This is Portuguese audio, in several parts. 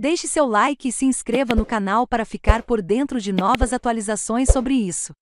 Deixe seu like e se inscreva no canal para ficar por dentro de novas atualizações sobre isso.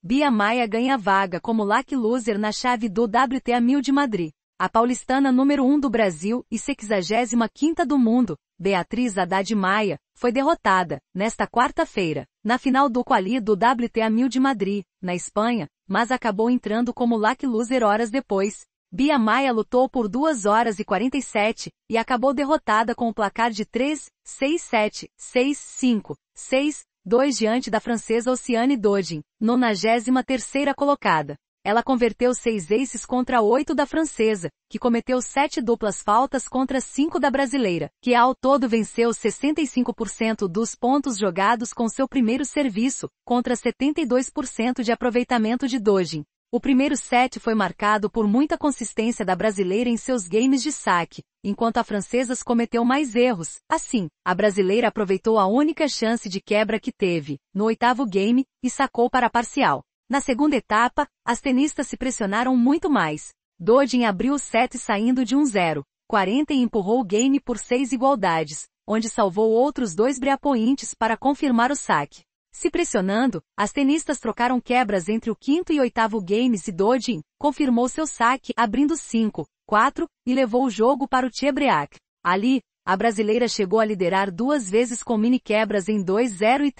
Bia Maia ganha vaga como Lack loser na chave do WTA 1000 de Madrid. A paulistana número 1 do Brasil e 65ª do mundo, Beatriz Haddad Maia, foi derrotada, nesta quarta-feira, na final do quali do WTA 1000 de Madrid, na Espanha, mas acabou entrando como Lack loser horas depois, Bia Maia lutou por 2 horas e 47 e acabou derrotada com o placar de 3, 6, 7, 6, 5, 6, 2 diante da francesa Oceane Dodin, 93 colocada. Ela converteu 6 aces contra 8 da francesa, que cometeu 7 duplas faltas contra 5 da brasileira, que ao todo venceu 65% dos pontos jogados com seu primeiro serviço, contra 72% de aproveitamento de Dodin. O primeiro set foi marcado por muita consistência da brasileira em seus games de saque, enquanto a francesa cometeu mais erros. Assim, a brasileira aproveitou a única chance de quebra que teve, no oitavo game, e sacou para a parcial. Na segunda etapa, as tenistas se pressionaram muito mais. Dodin abriu o set saindo de 1-0, 40 e empurrou o game por seis igualdades, onde salvou outros dois breapoints para confirmar o saque. Se pressionando, as tenistas trocaram quebras entre o quinto e oitavo games e Dodin confirmou seu saque abrindo 5, 4 e levou o jogo para o Tchebreak. Ali, a brasileira chegou a liderar duas vezes com mini quebras em 2-0 e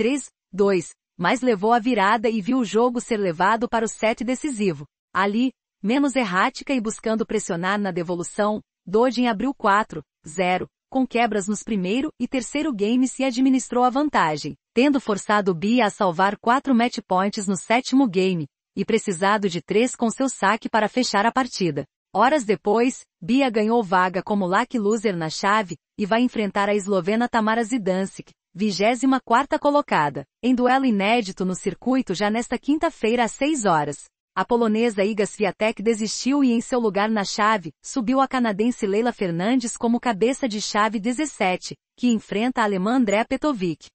3-2, mas levou a virada e viu o jogo ser levado para o set decisivo. Ali, menos errática e buscando pressionar na devolução, Dodin abriu 4, 0, com quebras nos primeiro e terceiro games e administrou a vantagem tendo forçado Bia a salvar quatro match points no sétimo game, e precisado de três com seu saque para fechar a partida. Horas depois, Bia ganhou vaga como lucky loser na chave, e vai enfrentar a eslovena Tamara Zidancic, 24ª colocada, em duelo inédito no circuito já nesta quinta-feira às 6 horas. A polonesa Iga Swiatek desistiu e em seu lugar na chave, subiu a canadense Leila Fernandes como cabeça de chave 17, que enfrenta a alemã Andrea Petovic.